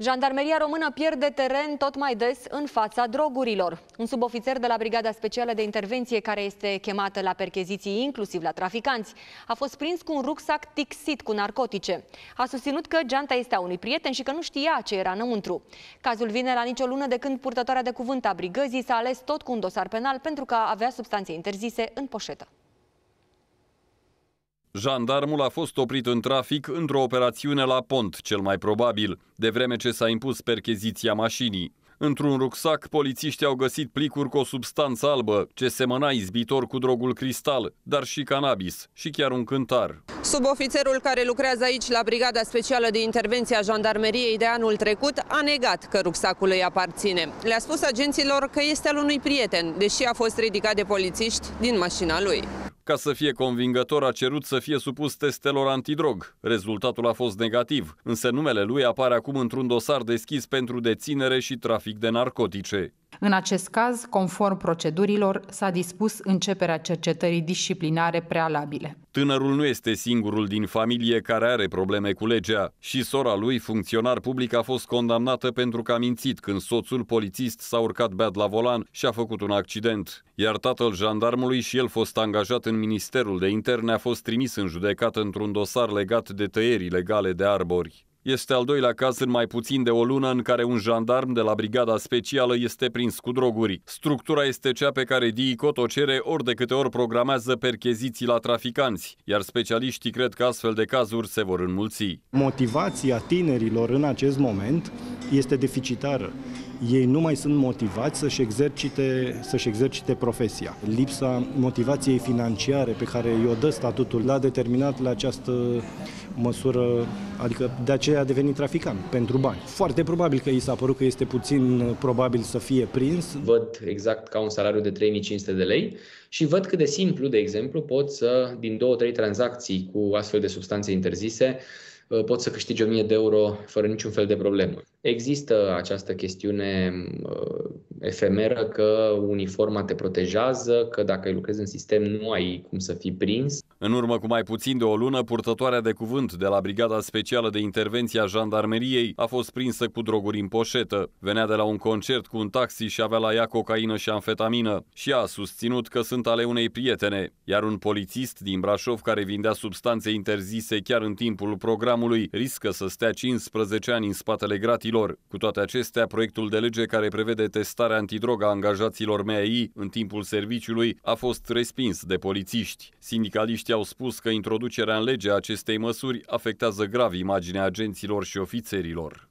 Jandarmeria română pierde teren tot mai des în fața drogurilor. Un subofițer de la Brigada Specială de Intervenție, care este chemată la percheziții inclusiv la traficanți, a fost prins cu un rucsac tixit cu narcotice. A susținut că geanta este a unui prieten și că nu știa ce era înăuntru. Cazul vine la nicio lună de când purtătoarea de cuvânt a brigăzii s-a ales tot cu un dosar penal pentru că avea substanțe interzise în poșetă. Jandarmul a fost oprit în trafic într-o operațiune la pont, cel mai probabil, de vreme ce s-a impus percheziția mașinii. Într-un rucsac, polițiștii au găsit plicuri cu o substanță albă, ce semăna izbitor cu drogul cristal, dar și cannabis și chiar un cântar. Subofițerul care lucrează aici la Brigada Specială de Intervenție a Jandarmeriei de anul trecut a negat că rucsacul îi aparține. Le-a spus agenților că este al unui prieten, deși a fost ridicat de polițiști din mașina lui. Ca să fie convingător, a cerut să fie supus testelor antidrog. Rezultatul a fost negativ, însă numele lui apare acum într-un dosar deschis pentru deținere și trafic de narcotice. În acest caz, conform procedurilor, s-a dispus începerea cercetării disciplinare prealabile. Tânărul nu este singurul din familie care are probleme cu legea și sora lui, funcționar public, a fost condamnată pentru că a mințit când soțul polițist s-a urcat beat la volan și a făcut un accident. Iar tatăl jandarmului și el fost angajat în Ministerul de Interne a fost trimis în judecată într-un dosar legat de tăieri legale de arbori. Este al doilea caz în mai puțin de o lună în care un jandarm de la Brigada Specială este prins cu droguri. Structura este cea pe care DICOT o cere ori de câte ori programează percheziții la traficanți, iar specialiștii cred că astfel de cazuri se vor înmulți. Motivația tinerilor în acest moment este deficitară ei nu mai sunt motivați să-și exercite, să exercite profesia. Lipsa motivației financiare pe care i-o dă statutul l-a determinat la această măsură Adică de aceea a devenit traficant, pentru bani. Foarte probabil că i s-a părut că este puțin uh, probabil să fie prins. Văd exact ca un salariu de 3500 de lei și văd cât de simplu, de exemplu, pot să, din două, trei tranzacții cu astfel de substanțe interzise, uh, pot să câștigi 1000 de euro fără niciun fel de problemă. Există această chestiune uh, efemeră că uniforma te protejează, că dacă lucrezi în sistem nu ai cum să fii prins. În urmă cu mai puțin de o lună, purtătoarea de cuvânt de la Brigada Specială de Intervenție a Jandarmeriei a fost prinsă cu droguri în poșetă. Venea de la un concert cu un taxi și avea la ea cocaină și amfetamină și a susținut că sunt ale unei prietene, iar un polițist din Brașov care vindea substanțe interzise chiar în timpul programului riscă să stea 15 ani în spatele gratilor. Cu toate acestea, proiectul de lege care prevede testarea testare antidrog a angajaților MEI în timpul serviciului a fost respins de polițiști. Sindicaliștii au spus că introducerea în lege a acestei măsuri afectează grav imaginea agenților și ofițerilor.